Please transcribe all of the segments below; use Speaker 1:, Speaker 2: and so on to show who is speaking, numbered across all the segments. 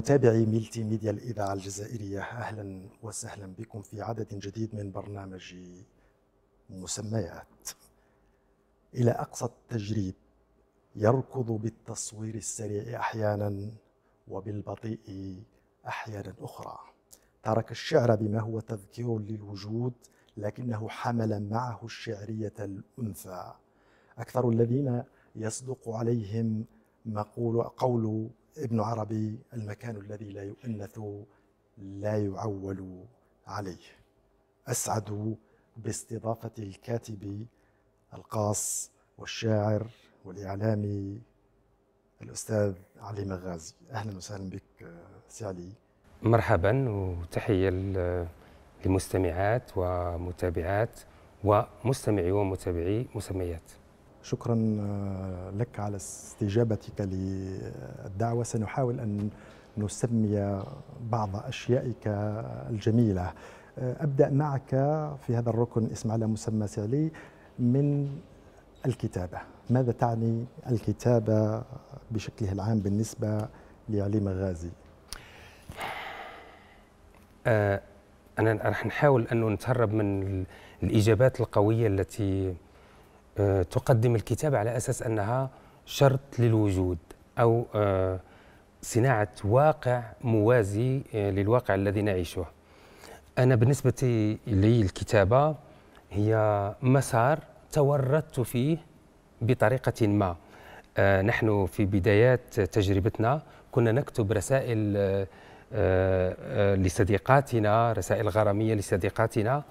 Speaker 1: متابعي ميلتي ميديا الإذاعة الجزائرية أهلا وسهلا بكم في عدد جديد من برنامج مسميات إلى أقصى التجريب يركض بالتصوير السريع أحيانا وبالبطيء أحيانا أخرى ترك الشعر بما هو تذكير للوجود لكنه حمل معه الشعرية الأنثى أكثر الذين يصدق عليهم مقول قول ابن عربي المكان الذي لا يؤنث لا يعول عليه أسعد باستضافة الكاتب القاص والشاعر والإعلامي الأستاذ علي مغازي أهلا وسهلا بك سي علي مرحبا
Speaker 2: وتحية لمستمعات ومتابعات ومستمعي ومتابعي مسميات
Speaker 1: شكرا آه، لك على استجابتك للدعوة سنحاول أن نسمي بعض أشيائك الجميلة آه، أبدأ معك في هذا الركن اسم على مسمى سعلي من الكتابة ماذا تعني الكتابة بشكلها العام بالنسبة لعلي مغازي
Speaker 2: آه، أنا راح نحاول أنه نتهرب من الإجابات القوية التي تقدم الكتاب على أساس أنها شرط للوجود أو آه، صناعة واقع موازي آه، للواقع الذي نعيشه أنا بالنسبة لي الكتابة هي مسار توردت فيه بطريقة ما آه، نحن في بدايات تجربتنا كنا نكتب رسائل لصديقاتنا رسائل غرامية لصديقاتنا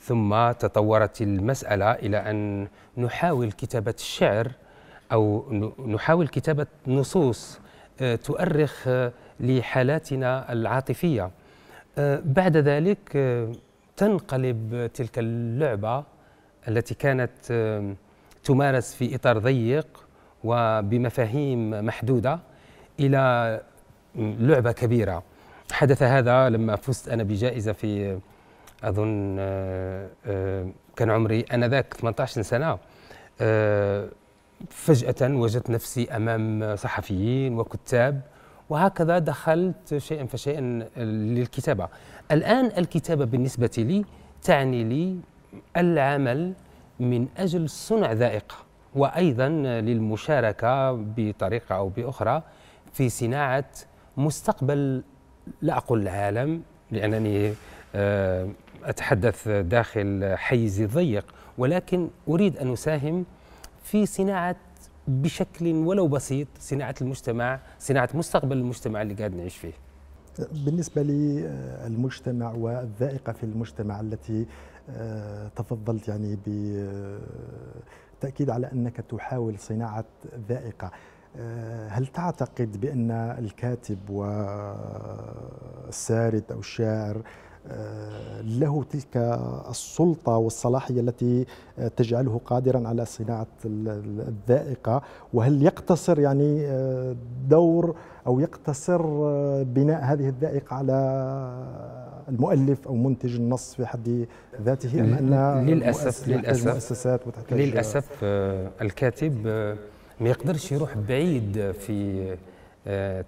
Speaker 2: ثم تطورت المسألة إلى أن نحاول كتابة الشعر أو نحاول كتابة نصوص آه، تؤرخ آه، لحالاتنا العاطفية آه، بعد ذلك تنقلب تلك اللعبة التي كانت تمارس في إطار ضيق وبمفاهيم محدودة إلى لعبة كبيرة حدث هذا لما فزت أنا بجائزة في اظن آه، آه، كان عمري انذاك 18 سنه آه، فجاه وجدت نفسي امام صحفيين وكتاب وهكذا دخلت شيئا فشيئا للكتابه الان الكتابه بالنسبه لي تعني لي العمل من اجل صنع ذائقه وايضا للمشاركه بطريقه او باخرى في صناعه مستقبل لا اقول العالم لانني أتحدث داخل حيز ضيق ولكن أريد أن أساهم في صناعة بشكل ولو بسيط صناعة المجتمع صناعة مستقبل المجتمع اللي قاعد نعيش فيه
Speaker 1: بالنسبة للمجتمع والذائقة في المجتمع التي آه، تفضلت يعني بالتأكيد آه، على أنك تحاول صناعة ذائقة آه، هل تعتقد بأن الكاتب والسارد أو الشاعر آه، له تلك السلطة والصلاحية التي آه، تجعله قادرا على صناعة الذائقة وهل يقتصر يعني آه، دور أو يقتصر بناء هذه الذائقة على المؤلف أو منتج النص في حد ذاته أم أن للأسف للأسف للأسف
Speaker 2: الكاتب ما يقدرش يروح بعيد في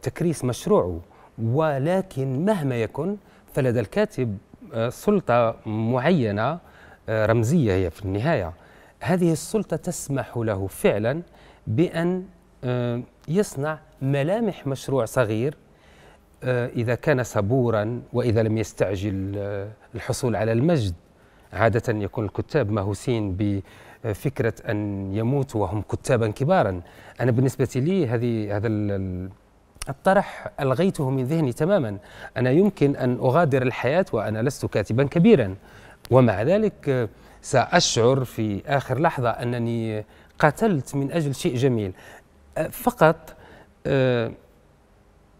Speaker 2: تكريس مشروعه ولكن مهما يكن فلدى الكاتب آه، سلطة معينة آه، رمزية هي في النهاية هذه السلطة تسمح له فعلا بأن آه، يصنع ملامح مشروع صغير إذا كان صبورا وإذا لم يستعجل الحصول على المجد عادة يكون الكتاب مهوسين بفكرة أن يموتوا وهم كتابا كبارا أنا بالنسبة لي هذه هذا الطرح ألغيته من ذهني تماما أنا يمكن أن أغادر الحياة وأنا لست كاتبا كبيرا ومع ذلك آه، سأشعر في آخر لحظة أنني قاتلت من أجل شيء جميل آه، فقط آه،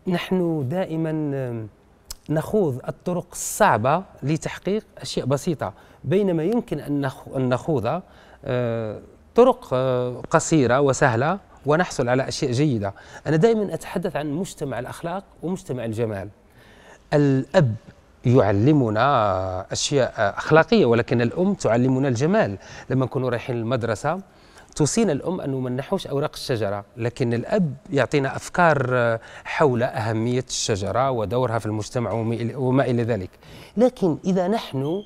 Speaker 2: نحن دائما نخوض الطرق الصعبة لتحقيق أشياء بسيطة بينما يمكن أن نخوض طرق قصيرة وسهلة ونحصل على أشياء جيدة أنا دائما أتحدث عن مجتمع الأخلاق ومجتمع الجمال الأب يعلمنا أشياء أخلاقية ولكن الأم تعلمنا الجمال لما نكونوا رايحين المدرسة توصينا الأم أن نحوش أوراق الشجرة لكن الأب يعطينا أفكار حول أهمية الشجرة ودورها في المجتمع وما إلى ذلك لكن إذا نحن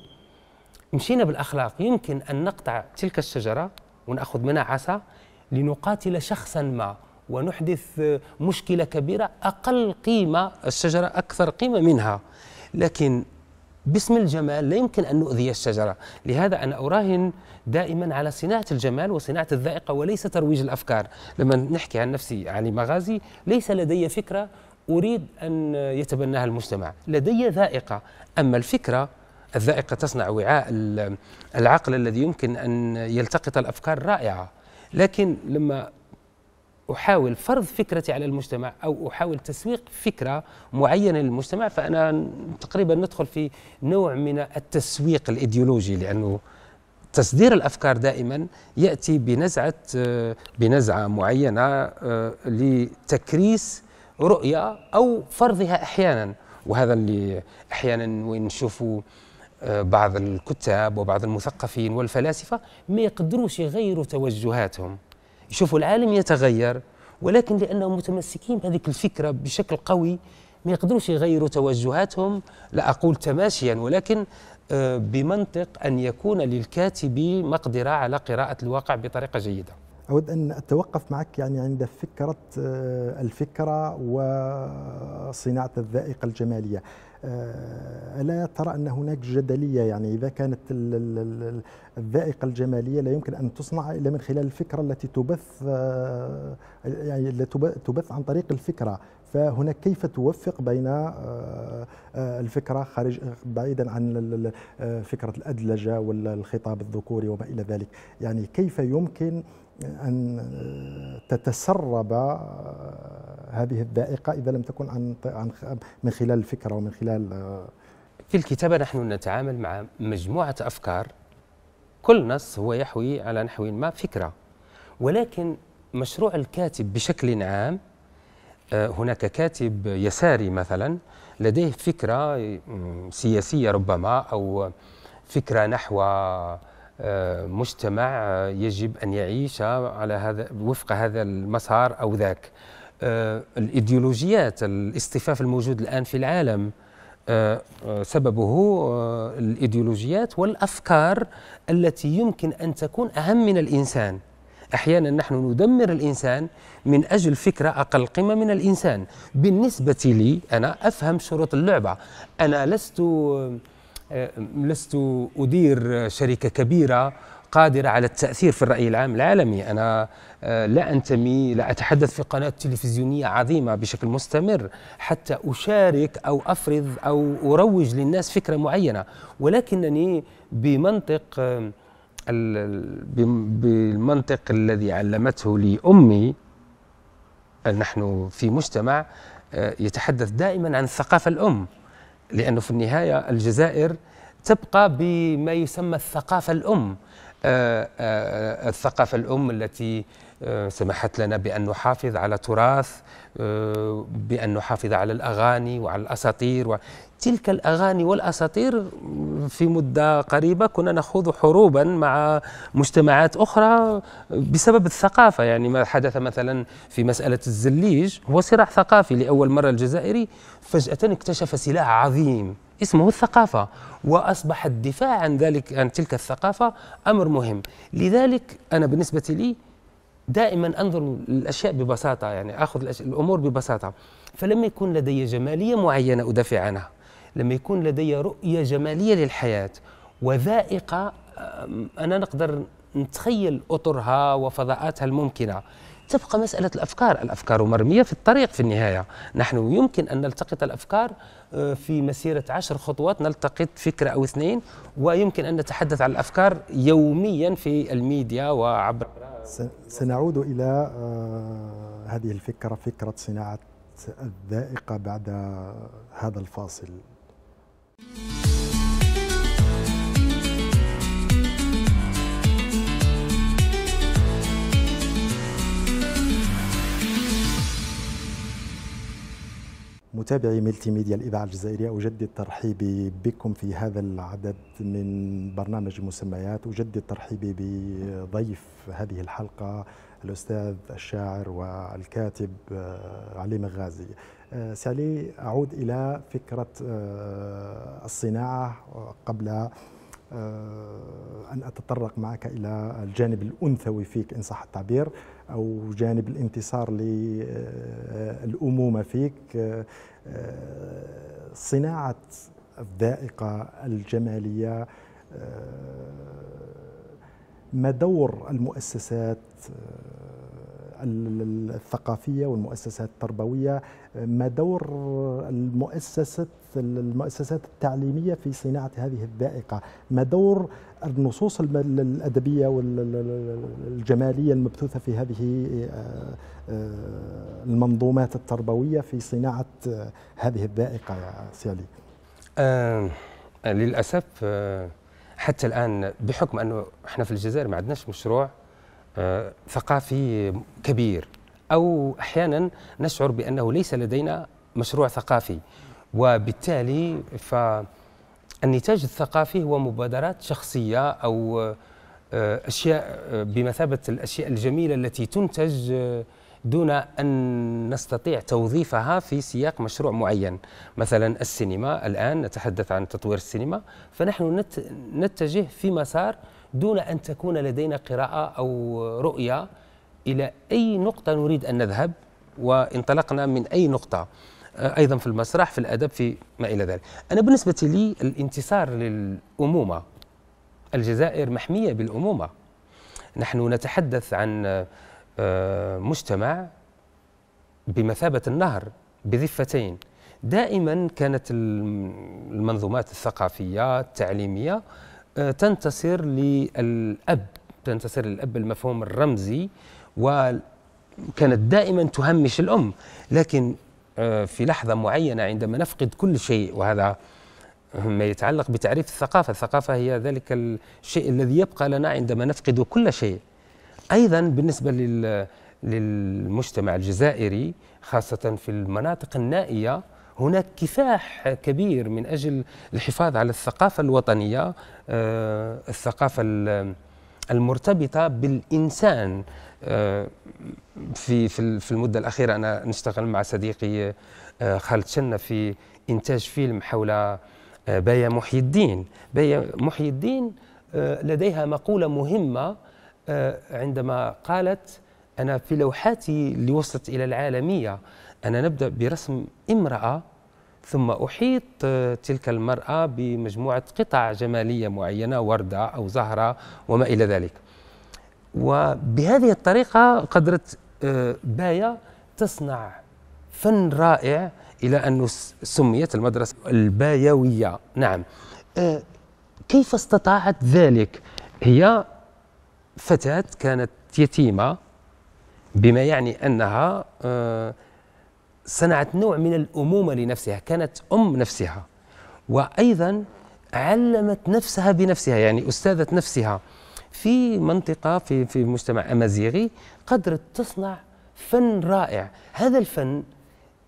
Speaker 2: مشينا بالأخلاق يمكن أن نقطع تلك الشجرة ونأخذ منها عصا لنقاتل شخصا ما ونحدث مشكلة كبيرة أقل قيمة الشجرة أكثر قيمة منها لكن باسم الجمال لا يمكن أن نؤذي الشجرة لهذا أنا أراهن دائما على صناعة الجمال وصناعة الذائقة وليس ترويج الأفكار لما نحكي عن نفسي علي مغازي ليس لدي فكرة أريد أن يتبناها المجتمع لدي ذائقة أما الفكرة الذائقة تصنع وعاء العقل الذي يمكن أن يلتقط الأفكار رائعة لكن لما احاول فرض فكرتي على المجتمع او احاول تسويق فكره معينه للمجتمع فانا تقريبا ندخل في نوع من التسويق الايديولوجي لانه تصدير الافكار دائما ياتي بنزعه بنزعه معينه آه، لتكريس رؤيه او فرضها احيانا وهذا اللي احيانا وين نشوفوا بعض الكتاب وبعض المثقفين والفلاسفة ما يقدروش يغيروا توجهاتهم يشوفوا العالم يتغير ولكن لأنهم متمسكين بهذيك الفكرة بشكل قوي ما يقدروش يغيروا توجهاتهم لا أقول تماشيا ولكن آه، بمنطق أن يكون للكاتب مقدرة على قراءة الواقع بطريقة جيدة
Speaker 1: أود أن أتوقف معك يعني عند فكرة آه، الفكرة وصناعة الذائقة الجمالية آه، ألا ترى أن هناك جدلية يعني إذا كانت الذائقة الجمالية لا يمكن أن تصنع إلا من خلال الفكرة التي تبث آه، يعني تبث عن طريق الفكرة فهناك كيف توفق بين آه، الفكرة خارج بعيدا عن فكرة الأدلجة والخطاب الذكوري وما إلى ذلك يعني كيف يمكن أن تتسرب آه، هذه الذائقة إذا لم تكن عن من خلال الفكرة ومن خلال آه، في
Speaker 2: الكتابة نحن نتعامل مع مجموعة أفكار كل نص هو يحوي على نحو ما فكرة ولكن مشروع الكاتب بشكل عام آه، هناك كاتب يساري مثلا لديه فكرة سياسية ربما أو فكرة نحو آه، مجتمع آه، يجب أن يعيش على هذا وفق هذا المسار أو ذاك آه، الإيديولوجيات الاصطفاف الموجود الآن في العالم سببه الإيديولوجيات والأفكار التي يمكن أن تكون أهم من الإنسان احيانا نحن ندمر الانسان من اجل فكره اقل قيمه من الانسان بالنسبه لي انا افهم شروط اللعبه انا لست لست أدير شركة كبيرة قادرة على التأثير في الرأي العام العالمي أنا أه، لا أنتمي لا أتحدث في قناة تلفزيونية عظيمة بشكل مستمر حتى أشارك أو أفرض أو أروج للناس فكرة معينة ولكنني بمنطق بالمنطق الذي علمته لي أمي نحن في مجتمع أه، يتحدث دائما عن الثقافة الأم لأنه في النهاية الجزائر تبقى بما يسمى الثقافة الأم آه، آه، الثقافة الأم التي آه، سمحت لنا بأن نحافظ على تراث بأن نحافظ على الأغاني وعلى الأساطير تلك الأغاني والأساطير في مدة قريبة كنا نخوض حروبا مع مجتمعات أخرى بسبب الثقافة يعني ما حدث مثلا في مسألة الزليج هو صراع ثقافي لأول مرة الجزائري فجأة اكتشف سلاح عظيم اسمه الثقافة وأصبح الدفاع عن ذلك عن تلك الثقافة أمر مهم لذلك أنا بالنسبة لي دائما انظر للاشياء ببساطه يعني اخذ الامور ببساطه فلما يكون لدي جماليه معينه ادافع عنها لما يكون لدي رؤية جمالية للحياة وذائقة أنا نقدر نتخيل أطرها وفضاءاتها الممكنة تبقى مسألة الأفكار الأفكار مرمية في الطريق في النهاية نحن يمكن أن نلتقط الأفكار آه، في مسيرة عشر خطوات نلتقط فكرة أو اثنين ويمكن أن نتحدث عن الأفكار يوميا في الميديا وعبر
Speaker 1: سنعود إلى آه، هذه الفكرة فكرة صناعة الذائقة بعد هذا الفاصل متابعي ملتي ميديا الإذاعة الجزائرية أجدد ترحيبي بكم في هذا العدد من برنامج مسميات أجدد ترحيبي بضيف هذه الحلقة الأستاذ الشاعر والكاتب آه، علي مغازي آه، سالي أعود إلى فكرة آه، الصناعة قبل آه، أن أتطرق معك إلى الجانب الأنثوي فيك إن صح التعبير أو جانب الانتصار للأمومة فيك صناعة الذائقة الجمالية ما دور المؤسسات الثقافية والمؤسسات التربوية ما دور المؤسسة المؤسسات التعليمية في صناعة هذه الذائقة ما دور النصوص الأدبية والجمالية المبثوثة في هذه آه، المنظومات التربوية في صناعة هذه الذائقة يا سيالي
Speaker 2: آه، للأسف آه، حتى الآن بحكم أنه إحنا في الجزائر ما عندناش مشروع آه، ثقافي كبير او احيانا نشعر بانه ليس لدينا مشروع ثقافي وبالتالي فالنتاج الثقافي هو مبادرات شخصيه او آه، اشياء آه، بمثابه الاشياء الجميله التي تنتج دون ان نستطيع توظيفها في سياق مشروع معين مثلا السينما الان نتحدث عن تطوير السينما فنحن نتجه في مسار دون أن تكون لدينا قراءة أو رؤية إلى أي نقطة نريد أن نذهب وانطلقنا من أي نقطة آه، أيضا في المسرح في الأدب في ما إلى ذلك أنا بالنسبة لي الانتصار للأمومة الجزائر محمية بالأمومة نحن نتحدث عن آه، مجتمع بمثابة النهر بضفتين دائما كانت المنظومات الثقافية التعليمية تنتصر للأب تنتصر للأب المفهوم الرمزي وكانت دائما تهمش الأم لكن آه، في لحظة معينة عندما نفقد كل شيء وهذا ما يتعلق بتعريف الثقافة الثقافة هي ذلك الشيء الذي يبقى لنا عندما نفقد كل شيء أيضا بالنسبة للمجتمع الجزائري خاصة في المناطق النائية هناك كفاح كبير من أجل الحفاظ على الثقافة الوطنية آه، الثقافة المرتبطة بالإنسان آه، في في المدة الأخيرة أنا نشتغل مع صديقي آه، خالد شنة في إنتاج فيلم حول بايا محي الدين بايا محي الدين لديها مقولة مهمة عندما قالت أنا في لوحاتي اللي وصلت إلى العالمية أنا نبدأ برسم امرأة ثم أحيط تلك المرأة بمجموعة قطع جمالية معينة وردة أو زهرة وما إلى ذلك وبهذه الطريقة قدرت آه، باية تصنع فن رائع إلى أن سميت المدرسة البايوية نعم آه، كيف استطاعت ذلك؟ هي فتاة كانت يتيمة بما يعني أنها آه، صنعت نوع من الأمومة لنفسها كانت أم نفسها وأيضا علمت نفسها بنفسها يعني أستاذة نفسها في منطقة في في مجتمع أمازيغي قدرت تصنع فن رائع هذا الفن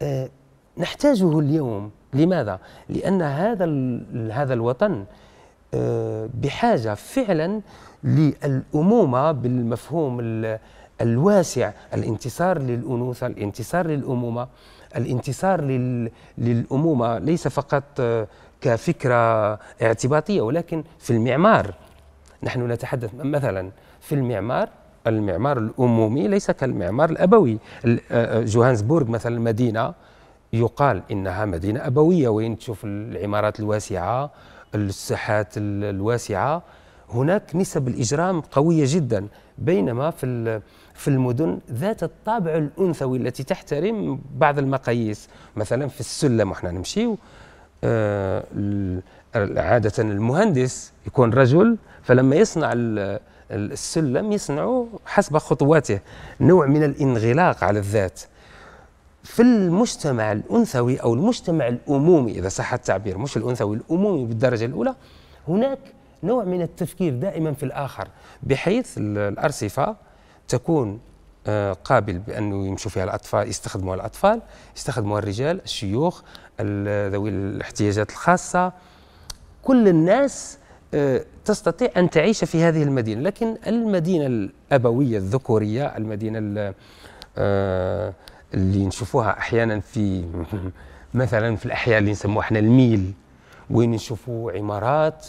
Speaker 2: آه، نحتاجه اليوم لماذا؟ لأن هذا هذا الوطن آه، بحاجة فعلا للأمومة بالمفهوم الواسع الانتصار للأنوثة الانتصار للأمومة الانتصار لل... للأمومة ليس فقط آه، كفكرة اعتباطية ولكن في المعمار نحن نتحدث مثلا في المعمار المعمار الأمومي ليس كالمعمار الأبوي آه، آه، جوهانسبورغ مثلا مدينة يقال إنها مدينة أبوية وين تشوف العمارات الواسعة الساحات الواسعة هناك نسب الإجرام قوية جدا بينما في في المدن ذات الطابع الانثوي التي تحترم بعض المقاييس مثلا في السلم وحنا نمشيو آه عاده المهندس يكون رجل فلما يصنع السلم يصنعه حسب خطواته نوع من الانغلاق على الذات في المجتمع الانثوي او المجتمع الامومي اذا صح التعبير مش الانثوي الامومي بالدرجه الاولى هناك نوع من التفكير دائما في الاخر بحيث الارصفه تكون آه، قابل بانه يمشوا فيها الاطفال يستخدموها الاطفال يستخدموها الرجال الشيوخ ذوي الاحتياجات الخاصه كل الناس آه، تستطيع ان تعيش في هذه المدينه لكن المدينه الابويه الذكوريه المدينه آه، اللي نشوفوها احيانا في مثلا في الاحياء اللي نسموها احنا الميل وين نشوفوا عمارات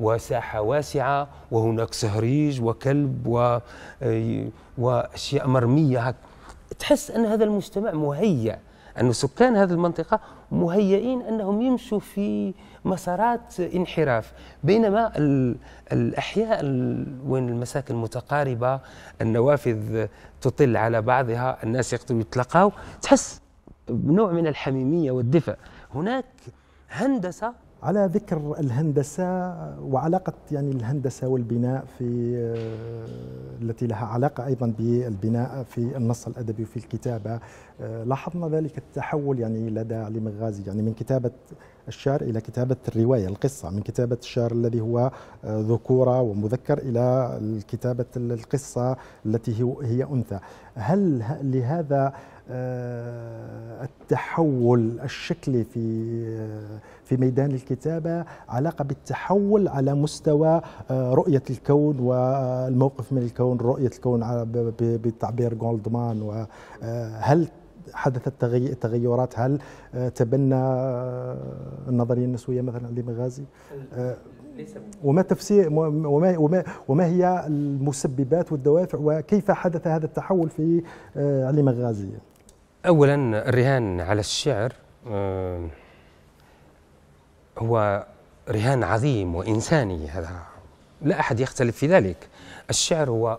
Speaker 2: وساحة واسعة وهناك سهريج وكلب و... وأشياء مرمية هك. تحس أن هذا المجتمع مهيأ أن سكان هذه المنطقة مهيئين أنهم يمشوا في مسارات انحراف بينما الأحياء وين المساكن متقاربة النوافذ تطل على بعضها الناس يقدروا يتلقاو تحس بنوع من الحميمية والدفء هناك هندسة
Speaker 1: على ذكر الهندسة وعلاقة يعني الهندسة والبناء في آه، التي لها علاقة أيضا بالبناء في النص الأدبي وفي الكتابة آه، لاحظنا ذلك التحول يعني لدى علي مغازي يعني من كتابة الشعر إلى كتابة الرواية القصة من كتابة الشعر الذي هو آه، ذكورة ومذكر إلى كتابة القصة التي هي أنثى هل لهذا التحول الشكلي في في ميدان الكتابة علاقة بالتحول على مستوى آه، رؤية الكون والموقف آه، من الكون رؤية الكون بتعبير جولدمان وهل آه، حدثت تغيرات هل تبنى النظريه النسويه مثلا لمغازي وما تفسير وما, وما, وما هي المسببات والدوافع وكيف حدث هذا التحول في علي مغازي
Speaker 2: اولا الرهان على الشعر هو رهان عظيم وإنساني هذا لا أحد يختلف في ذلك الشعر هو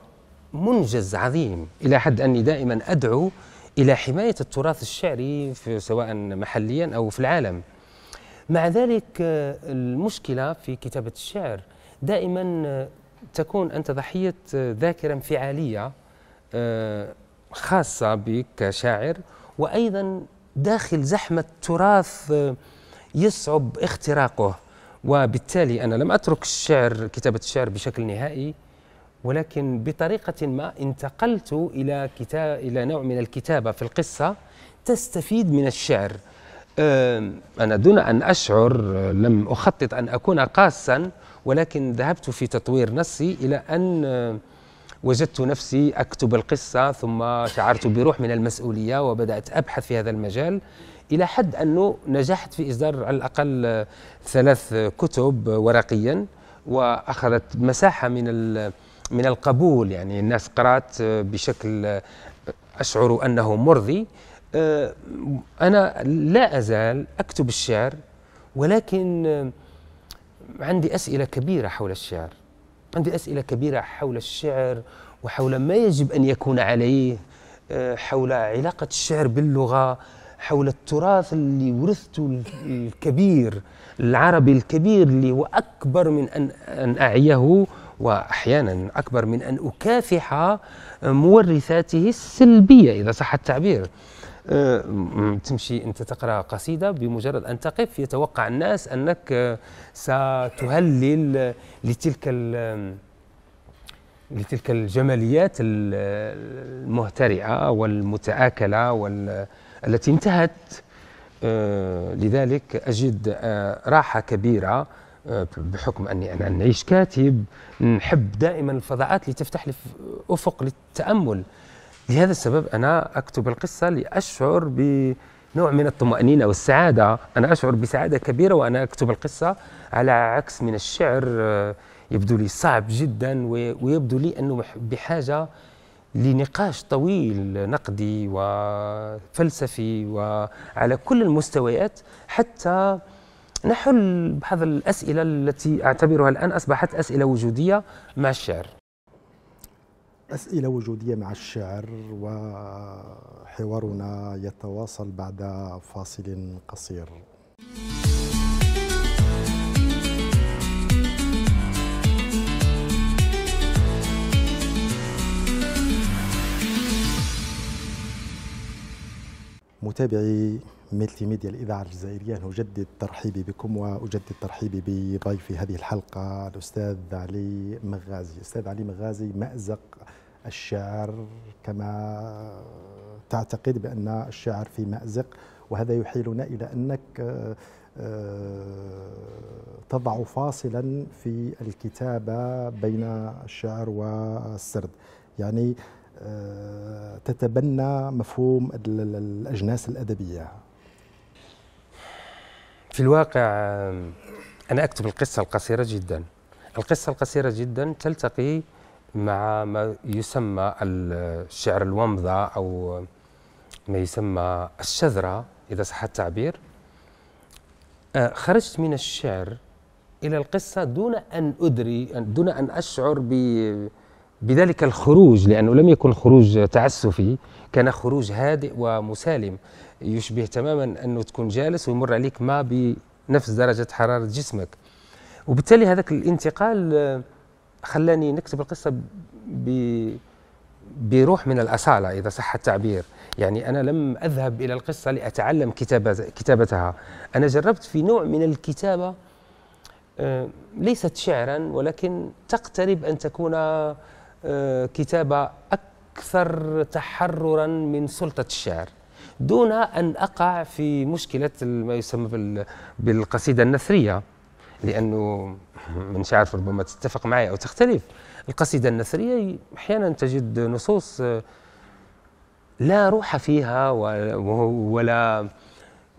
Speaker 2: منجز عظيم إلى حد أني دائما أدعو إلى حماية التراث الشعري في سواء محليا أو في العالم مع ذلك آه، المشكلة في كتابة الشعر دائما آه، تكون أنت ضحية آه، ذاكرة انفعالية خاصة بك كشاعر وأيضا داخل زحمة تراث يصعب اختراقه وبالتالي أنا لم أترك الشعر كتابة الشعر بشكل نهائي ولكن بطريقة ما انتقلت إلى كتاب إلى نوع من الكتابة في القصة تستفيد من الشعر أنا دون أن أشعر لم أخطط أن أكون قاسا ولكن ذهبت في تطوير نصي إلى أن وجدت نفسي أكتب القصة ثم شعرت بروح من المسؤولية وبدأت أبحث في هذا المجال الى حد انه نجحت في اصدار على الاقل ثلاث كتب ورقيا واخذت مساحه من من القبول يعني الناس قرات بشكل اشعر انه مرضي أه، انا لا ازال اكتب الشعر ولكن عندي اسئله كبيره حول الشعر عندي اسئله كبيره حول الشعر وحول ما يجب ان يكون عليه أه، حول علاقه الشعر باللغه حول التراث اللي ورثته الكبير العربي الكبير اللي هو أكبر من أن, أعيه وأحيانا أكبر من أن أكافح مورثاته السلبية إذا صح التعبير أه، تمشي أنت تقرأ قصيدة بمجرد أن تقف يتوقع الناس أنك ستهلل لتلك لتلك الجماليات المهترئة والمتآكلة وال التي انتهت آه، لذلك أجد آه، راحة كبيرة آه، بحكم أني أنا نعيش كاتب نحب دائما الفضاءات اللي تفتح لي أفق للتأمل لهذا السبب أنا أكتب القصة لأشعر بنوع من الطمأنينة والسعادة أنا أشعر بسعادة كبيرة وأنا أكتب القصة على عكس من الشعر يبدو لي صعب جدا ويبدو لي أنه بحاجة لنقاش طويل نقدي وفلسفي وعلى كل المستويات حتى نحل بعض الأسئلة التي أعتبرها الآن أصبحت أسئلة وجودية مع الشعر
Speaker 1: أسئلة وجودية مع الشعر وحوارنا يتواصل بعد فاصل قصير متابعي ملتي الإذاعة الجزائرية أجدد ترحيبي بكم وأجدد ترحيبي بضيفي هذه الحلقة الأستاذ علي مغازي أستاذ علي مغازي مأزق الشعر كما تعتقد بأن الشعر في مأزق وهذا يحيلنا إلى أنك آه، آه، تضع فاصلا في الكتابة بين الشعر والسرد يعني آه، تتبنى مفهوم الأجناس الأدبية
Speaker 2: في الواقع أنا أكتب القصة القصيرة جدا القصة القصيرة جدا تلتقي مع ما يسمى الشعر الومضة أو ما يسمى الشذرة إذا صح التعبير آه، خرجت من الشعر إلى القصة دون أن أدري دون أن أشعر ب بذلك الخروج لأنه لم يكن خروج تعسفي كان خروج هادئ ومسالم يشبه تماما أنه تكون جالس ويمر عليك ما بنفس درجة حرارة جسمك وبالتالي هذاك الانتقال آه، خلاني نكتب القصة ب بروح من الأصالة إذا صح التعبير يعني أنا لم أذهب إلى القصة لأتعلم كتابة كتابتها أنا جربت في نوع من الكتابة آه، ليست شعرا ولكن تقترب أن تكون كتابة أكثر تحررا من سلطة الشعر دون أن أقع في مشكلة ما يسمى بالقصيدة النثرية لأنه مش عارف ربما تتفق معي أو تختلف القصيدة النثرية أحيانا تجد نصوص آه، لا روح فيها ولا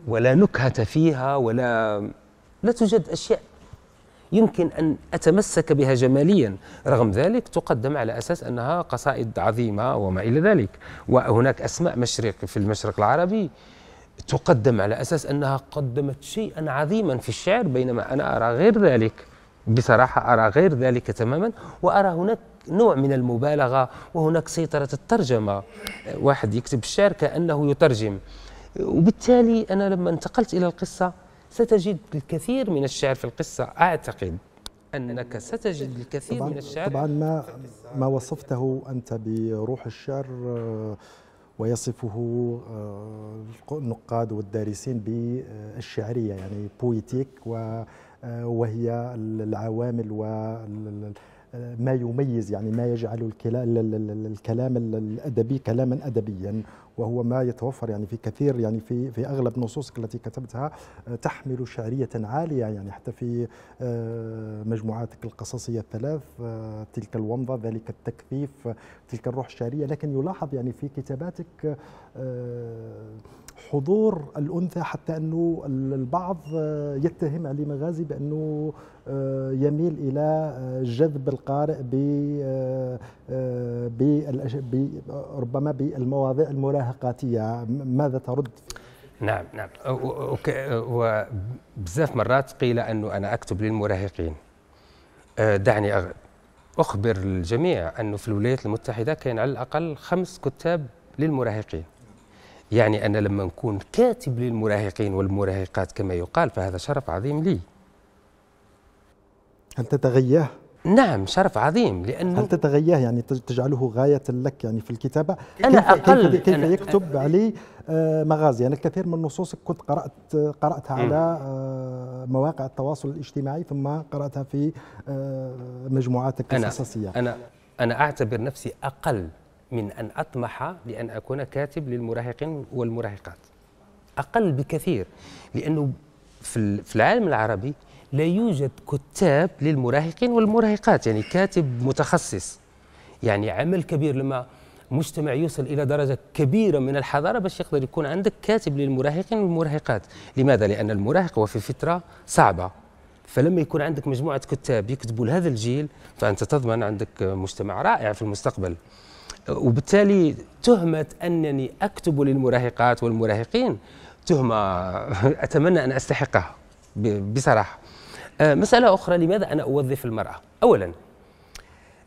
Speaker 2: ولا نكهة فيها ولا لا توجد أشياء يمكن أن أتمسك بها جماليا رغم ذلك تقدم على أساس أنها قصائد عظيمة وما إلى ذلك وهناك أسماء مشرق في المشرق العربي تقدم على أساس أنها قدمت شيئا عظيما في الشعر بينما أنا أرى غير ذلك بصراحة أرى غير ذلك تماما وأرى هناك نوع من المبالغة وهناك سيطرة الترجمة واحد يكتب الشعر كأنه يترجم وبالتالي أنا لما انتقلت إلى القصة ستجد الكثير من الشعر في القصة أعتقد أنك ستجد
Speaker 1: الكثير طبعاً من الشعر طبعا ما ما وصفته أنت بروح الشعر آه، ويصفه آه، النقاد والدارسين بالشعرية يعني بويتيك آه، وهي العوامل ما يميز يعني ما يجعل الكلام الادبي كلاما ادبيا وهو ما يتوفر يعني في كثير يعني في في اغلب نصوصك التي كتبتها آه، تحمل شعريه عاليه يعني حتى في آه، مجموعاتك القصصيه الثلاث آه، تلك الومضه ذلك التكثيف تلك الروح الشعريه لكن يلاحظ يعني في كتاباتك حضور الانثى حتى انه البعض آه، يتهم علي مغازي بانه آه، يميل الى آه، جذب القارئ ب ربما بالمواضيع المراهقاتيه ماذا ترد
Speaker 2: نعم نعم وبزاف مرات قيل انه انا اكتب للمراهقين دعني اخبر الجميع انه في الولايات المتحده كاين على الاقل خمس كتاب للمراهقين يعني أنا لما نكون كاتب للمراهقين والمراهقات كما يقال فهذا شرف عظيم لي
Speaker 1: هل تتغياه؟ نعم شرف عظيم لأنه هل تتغياه يعني تجعله غاية لك يعني في الكتابة؟ أنا كيف أقل كيف, كيف أنا يكتب أنا علي آه، مغازي؟ يعني الكثير من نصوصك كنت قرأت قرأتها على آه، مواقع التواصل الاجتماعي ثم قرأتها في آه، مجموعاتك القصصية أنا
Speaker 2: أنا أنا أعتبر نفسي أقل من أن أطمح لأن أكون كاتب للمراهقين والمراهقات أقل بكثير لأنه في العالم العربي لا يوجد كتاب للمراهقين والمراهقات يعني كاتب متخصص يعني عمل كبير لما مجتمع يوصل الى درجه كبيره من الحضاره باش يقدر يكون عندك كاتب للمراهقين والمراهقات، لماذا؟ لان المراهق هو في فتره صعبه فلما يكون عندك مجموعه كتاب يكتبوا لهذا الجيل فانت تضمن عندك مجتمع رائع في المستقبل. وبالتالي تهمة أنني أكتب للمراهقات والمراهقين تهمة أتمنى أن أستحقها بصراحة آه، مسألة أخرى لماذا أنا أوظف المرأة أولا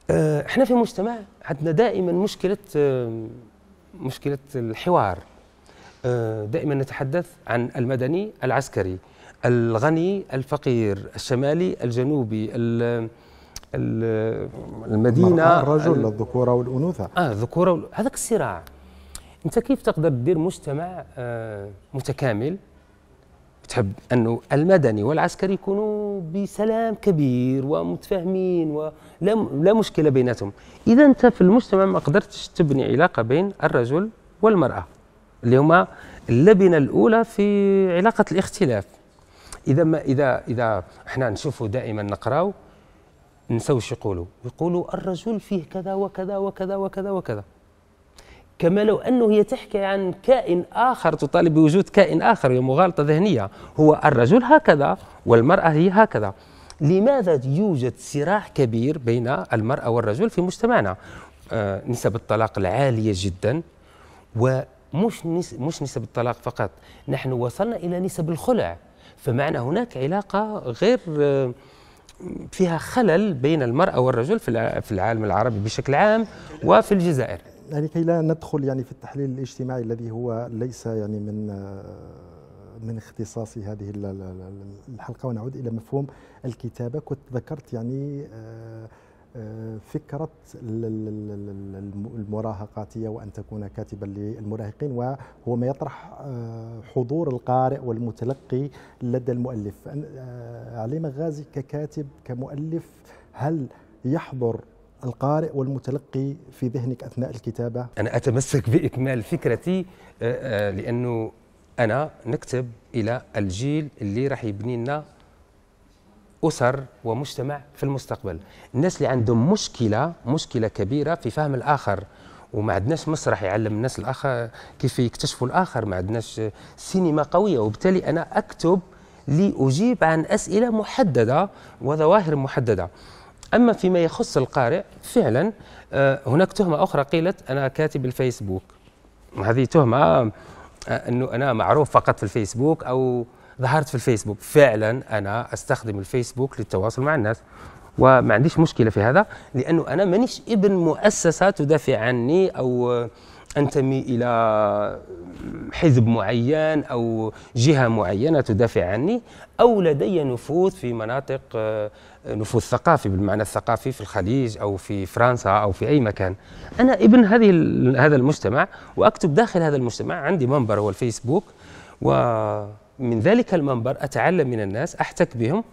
Speaker 2: آه، احنا في مجتمع عندنا دائما مشكلة آه، مشكلة الحوار دائما نتحدث عن المدني العسكري الغني الفقير الشمالي الجنوبي المدينه الرجل
Speaker 1: الذكوره والانوثه
Speaker 2: اه الذكوره وال... هذاك الصراع انت كيف تقدر تدير مجتمع آه متكامل تحب انه المدني والعسكري يكونوا بسلام كبير ومتفاهمين ولا لا مشكله بيناتهم اذا انت في المجتمع ما قدرتش تبني علاقه بين الرجل والمراه اللي هما اللبنه الاولى في علاقه الاختلاف اذا ما اذا اذا احنا نشوفوا دائما نقراو نسوش يقولوا يقولوا الرجل فيه كذا وكذا وكذا وكذا وكذا كما لو أنه هي تحكي عن كائن آخر تطالب بوجود كائن آخر هي مغالطة ذهنية هو الرجل هكذا والمرأة هي هكذا لماذا يوجد صراع كبير بين المرأة والرجل في مجتمعنا آه نسب الطلاق العالية جدا ومش نس مش نسب الطلاق فقط نحن وصلنا إلى نسب الخلع فمعنى هناك علاقة غير آه، فيها خلل بين المرأة والرجل في العالم العربي بشكل عام وفي الجزائر
Speaker 1: يعني كي لا ندخل يعني في التحليل الاجتماعي الذي هو ليس يعني من آه، من اختصاص هذه الحلقة ونعود إلى مفهوم الكتابة كنت ذكرت يعني آه فكره المراهقاتيه وان تكون كاتبا للمراهقين وهو ما يطرح آه، حضور القارئ والمتلقي لدى المؤلف آه، علي مغازي ككاتب كمؤلف هل يحضر القارئ والمتلقي في ذهنك اثناء الكتابه
Speaker 2: انا اتمسك باكمال فكرتي آه، لانه انا نكتب الى الجيل اللي راح يبني لنا اسر ومجتمع في المستقبل الناس اللي عندهم مشكله مشكله كبيره في فهم الاخر وما عندناش مسرح يعلم الناس الاخر كيف يكتشفوا الاخر ما عندناش سينما قويه وبالتالي انا اكتب لاجيب عن اسئله محدده وظواهر محدده اما فيما يخص القارئ فعلا آه، هناك تهمه اخرى قيلت انا كاتب الفيسبوك هذه تهمه آه، انه انا معروف فقط في الفيسبوك او ظهرت في الفيسبوك فعلا انا استخدم الفيسبوك للتواصل مع الناس وما عنديش مشكله في هذا لانه انا مانيش ابن مؤسسه تدافع عني او انتمي الى حزب معين او جهه معينه تدافع عني او لدي نفوذ في مناطق آه، نفوذ ثقافي بالمعنى الثقافي في الخليج او في فرنسا او في اي مكان انا ابن هذه هذا المجتمع واكتب داخل هذا المجتمع عندي منبر هو الفيسبوك و من ذلك المنبر أتعلم من الناس أحتك بهم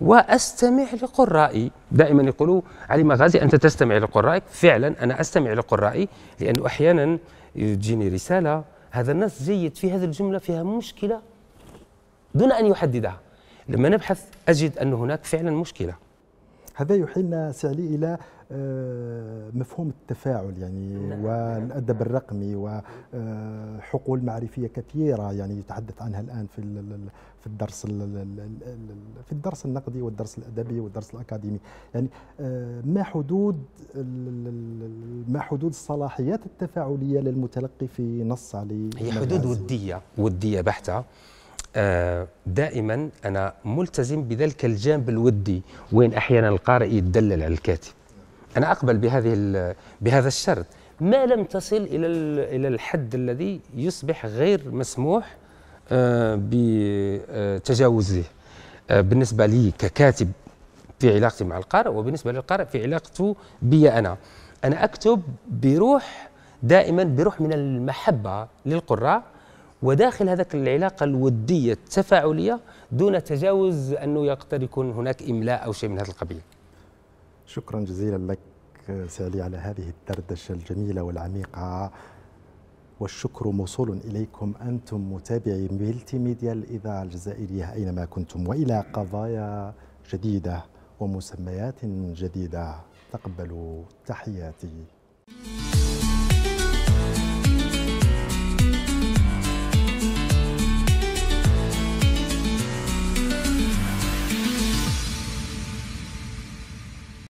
Speaker 2: واستمع لقرائي دائما يقولوا علي مغازي انت تستمع لقرائك فعلا انا استمع لقرائي لانه احيانا تجيني رساله هذا النص جيد في هذه الجمله فيها مشكله دون ان يحددها لما نبحث اجد ان هناك فعلا مشكله
Speaker 1: هذا يحيلنا سعلي الى آه، مفهوم التفاعل يعني نعم، نعم، والادب نعم. الرقمي وحقول معرفيه كثيره يعني يتحدث عنها الان في في الدرس في الدرس النقدي والدرس الادبي والدرس الاكاديمي يعني آه، ما حدود ما حدود الصلاحيات التفاعليه للمتلقي في نص عليه هي حدود
Speaker 2: وديه وديه بحته آه، دائما انا ملتزم بذلك الجانب الودي وين احيانا القارئ يتدلل على الكاتب أنا أقبل بهذه بهذا الشرط ما لم تصل إلى إلى الحد الذي يصبح غير مسموح آه، بتجاوزه آه، بالنسبة لي ككاتب في علاقتي مع القارئ وبالنسبة للقارئ في علاقته بي أنا أنا أكتب بروح دائما بروح من المحبة للقراء وداخل هذاك العلاقة الودية التفاعلية دون تجاوز أنه يقدر يكون هناك إملاء أو شيء من
Speaker 1: هذا القبيل شكرا جزيلا لك سالي على هذه الدردشة الجميلة والعميقة والشكر موصول إليكم أنتم متابعي ملتي ميديا الإذاعة الجزائرية أينما كنتم وإلى قضايا جديدة ومسميات جديدة تقبلوا تحياتي